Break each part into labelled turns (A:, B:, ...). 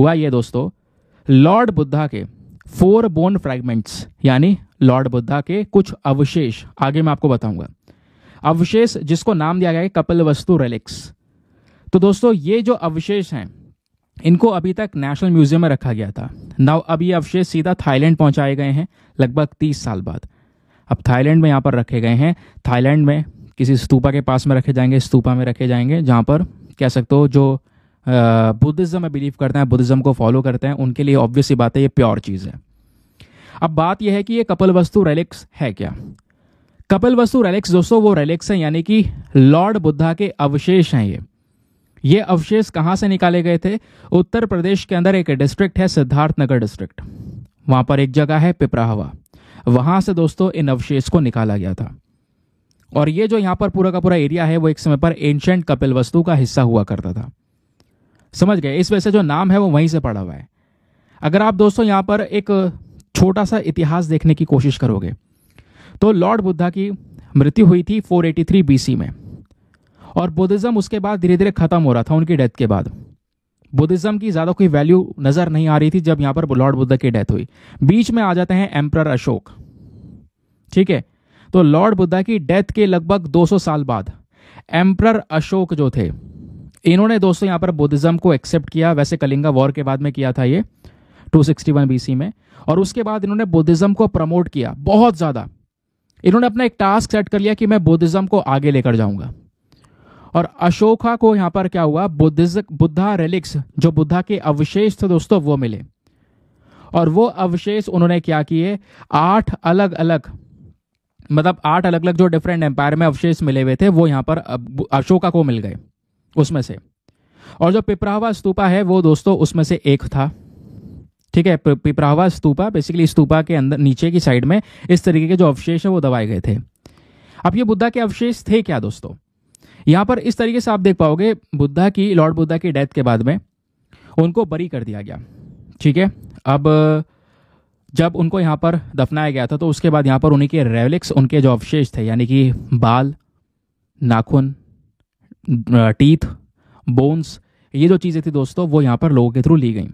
A: हुआ ये दोस्तों लॉर्ड बुद्धा के फोर बोन फ्रैगमेंट्स यानी लॉर्ड बुद्धा के कुछ अवशेष आगे मैं आपको बताऊंगा अवशेष जिसको नाम दिया गया है कपिल वस्तु रेलिक्स तो दोस्तों ये जो अवशेष हैं इनको अभी तक नेशनल म्यूजियम में रखा गया था नाउ अब ये अवशेष सीधा थाईलैंड पहुंचाए गए हैं लगभग तीस साल बाद अब थाईलैंड में यहाँ पर रखे गए हैं थाईलैंड में किसी स्तूपा के पास में रखे जाएंगे स्तूपा में रखे जाएंगे जहाँ पर कह सकते हो जो बुद्धिज़्म में बिलीव करते हैं बुद्धिज़्म को फॉलो करते हैं उनके लिए ऑब्वियस ही बात है ये प्योर चीज़ है अब बात यह है कि ये कपल वस्तु रेलिक्स है क्या कपिल वस्तु रेलिक्स दोस्तों वो रेलिक्स हैं यानी कि लॉर्ड बुद्धा के अवशेष हैं ये ये अवशेष कहाँ से निकाले गए थे उत्तर प्रदेश के अंदर एक डिस्ट्रिक्ट है सिद्धार्थनगर डिस्ट्रिक्ट वहाँ पर एक जगह है पिपराहवा वहाँ से दोस्तों इन अवशेष को निकाला गया था और ये जो यहाँ पर पूरा का पूरा एरिया है वो एक समय पर एंशंट कपिल वस्तु का हिस्सा हुआ करता था समझ गए इस वजह से जो नाम है वो वहीं से पड़ा हुआ है अगर आप दोस्तों यहाँ पर एक छोटा सा इतिहास देखने की कोशिश करोगे तो लॉर्ड बुद्धा की मृत्यु हुई थी 483 बीसी में और बुद्धिज़्म उसके बाद धीरे धीरे ख़त्म हो रहा था उनकी डेथ के बाद बुद्धिज़्म की ज़्यादा कोई वैल्यू नज़र नहीं आ रही थी जब यहाँ पर लॉर्ड बुद्धा की डेथ हुई बीच में आ जाते हैं एम्प्रर अशोक ठीक है तो लॉर्ड बुद्धा की डेथ के लगभग 200 साल बाद एम्प्रर अशोक जो थे इन्होंने दोस्तों यहां पर बुद्धिज्म को एक्सेप्ट किया वैसे कलिंगा वॉर के बाद में किया था ये 261 बीसी में और उसके बाद इन्होंने बुद्धिज्म को प्रमोट किया बहुत ज़्यादा इन्होंने अपना एक टास्क सेट कर लिया कि मैं बुद्धिज्म को आगे लेकर जाऊंगा और अशोका को यहां पर क्या हुआ बुद्धिज बुद्धा रेलिक्स जो बुद्धा के अवशेष थे दोस्तों वो मिले और वो अवशेष उन्होंने क्या किए आठ अलग अलग मतलब आठ अलग अलग जो डिफरेंट एम्पायर में अवशेष मिले हुए थे वो यहां पर अशोका को मिल गए उसमें से और जो पिपराहवा स्तूपा है वो दोस्तों उसमें से एक था ठीक है पिपराहवा स्तूपा बेसिकली स्तूपा के अंदर नीचे की साइड में इस तरीके के जो अवशेष है वो दबाए गए थे अब ये बुद्धा के अवशेष थे क्या दोस्तों यहां पर इस तरीके से आप देख पाओगे बुद्धा की लॉर्ड बुद्धा की डेथ के बाद में उनको बरी कर दिया गया ठीक है अब जब उनको यहाँ पर दफनाया गया था तो उसके बाद यहां पर उन्हीं के रेवलिक्स उनके जो अवशेष थे यानी कि बाल नाखून टीथ बोन्स ये जो चीज़ें थी दोस्तों वो यहाँ पर लोगों के थ्रू ली गई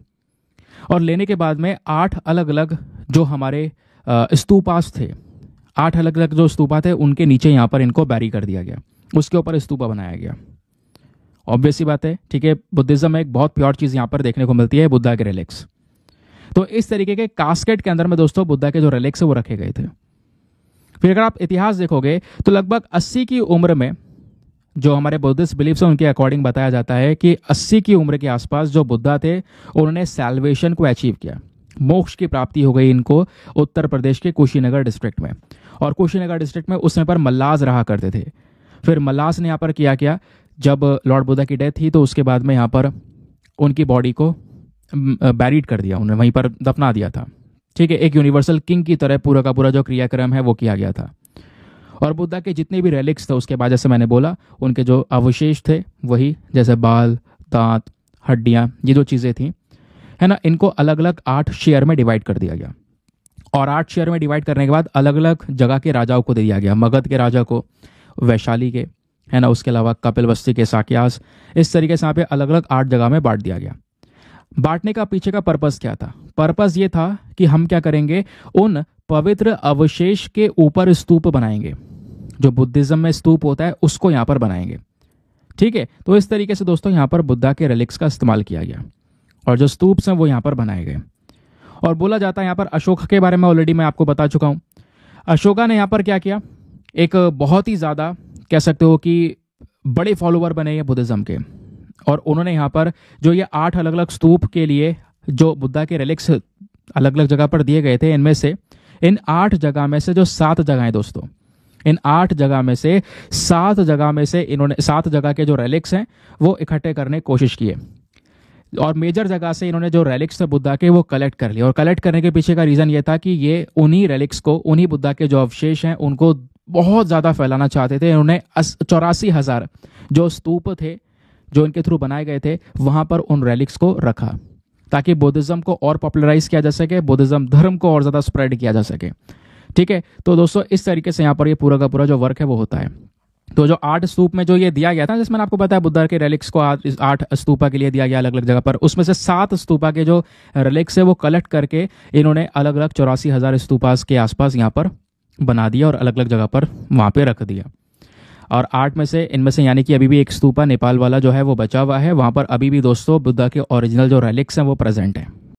A: और लेने के बाद में आठ अलग अलग जो हमारे स्तूपास थे आठ अलग अलग जो स्तूपा थे उनके नीचे यहाँ पर इनको बैरी कर दिया गया उसके ऊपर स्तूपा बनाया गया ऑब्वियस ही बात है ठीक है बुद्धिज्म में एक बहुत प्योर चीज़ यहाँ पर देखने को मिलती है बुद्धा के रिलेक्स तो इस तरीके के कास्केट के अंदर में दोस्तों बुद्धा के जो रिलेक्स है वो रखे गए थे फिर अगर आप इतिहास देखोगे तो लगभग 80 की उम्र में जो हमारे बुद्धिस्ट बिलीव हैं उनके अकॉर्डिंग बताया जाता है कि 80 की उम्र के आसपास जो बुद्धा थे उन्होंने सेल्वेशन को अचीव किया मोक्ष की प्राप्ति हो गई इनको उत्तर प्रदेश के कुशीनगर डिस्ट्रिक्ट में और कुशीनगर डिस्ट्रिक्ट में उस समय पर मल्लास रहा करते थे फिर मल्लास ने यहाँ पर किया क्या जब लॉर्ड बुद्धा की डेथ थी तो उसके बाद में यहाँ पर उनकी बॉडी को बैरिड कर दिया उन्हें वहीं पर दफना दिया था ठीक है एक यूनिवर्सल किंग की तरह पूरा का पूरा जो क्रियाक्रम है वो किया गया था और बुद्धा के जितने भी रेलिक्स थे उसके बाद जैसे मैंने बोला उनके जो अवशेष थे वही जैसे बाल दांत हड्डियाँ ये जो चीज़ें थी है ना इनको अलग अलग आठ शेयर में डिवाइड कर दिया गया और आठ शेयर में डिवाइड करने के बाद अलग अलग जगह के राजाओं को दे दिया गया मगध के राजा को वैशाली के है ना उसके अलावा बस्ती के साकियास इस तरीके से यहाँ पे अलग अलग आठ जगह में बांट दिया गया बांटने का पीछे का पर्पज़ क्या था पर्पज़ ये था कि हम क्या करेंगे उन पवित्र अवशेष के ऊपर स्तूप बनाएंगे जो बुद्धिज्म में स्तूप होता है उसको यहाँ पर बनाएंगे ठीक है तो इस तरीके से दोस्तों यहाँ पर बुद्धा के रिलिक्स का इस्तेमाल किया गया और जो स्तूप्स हैं वो यहाँ पर बनाए गए और बोला जाता है यहाँ पर अशोक के बारे में ऑलरेडी मैं आपको बता चुका हूँ अशोका ने यहाँ पर क्या किया एक बहुत ही ज़्यादा कह सकते हो कि बड़े फॉलोअर बने हैं बुद्धिज़्म के और उन्होंने यहाँ पर जो ये आठ अलग अलग स्तूप के लिए जो बुद्धा के रिलिक्स अलग अलग जगह पर दिए गए थे इनमें से इन आठ जगह में से जो सात जगह है दोस्तों इन आठ जगह में से सात जगह में से इन्होंने सात जगह के जो रेलिक्स हैं वो इकट्ठे करने की कोशिश किए और मेजर जगह से इन्होंने जो रेलिक्स थे बुद्धा के वो कलेक्ट कर लिए और कलेक्ट करने के पीछे का रीज़न ये था कि ये उन्हीं रेलिक्स को उन्हीं बुद्धा के जो अवशेष हैं उनको बहुत ज़्यादा फैलाना चाहते थे इन्होंने चौरासी हज़ार जो स्तूप थे जो इनके थ्रू बनाए गए थे वहाँ पर उन रेलिक्स को रखा ताकि बुद्धिज्म को और पॉपुलराइज किया जा सके बुद्धिज्म धर्म को और ज़्यादा स्प्रेड किया जा सके ठीक है तो दोस्तों इस तरीके से यहाँ पर ये पूरा का पूरा जो वर्क है वो होता है तो जो आठ स्तूप में जो ये दिया गया था जिसमें आपको बताया बुद्धा के रेलिक्स को आठ स्तूपा के लिए दिया गया अलग अलग जगह पर उसमें से सात स्तूपा के जो रेलिक्स है वो कलेक्ट करके इन्होंने अलग अलग चौरासी हज़ार के आसपास यहाँ पर बना दिया और अलग अलग जगह पर वहां पर रख दिया और आठ में से इनमें से यानी कि अभी भी एक स्तूपा नेपाल वाला जो है वो बचा हुआ है वहां पर अभी भी दोस्तों बुद्धा के ओरिजिनल जो रेलिक्स हैं वो प्रेजेंट हैं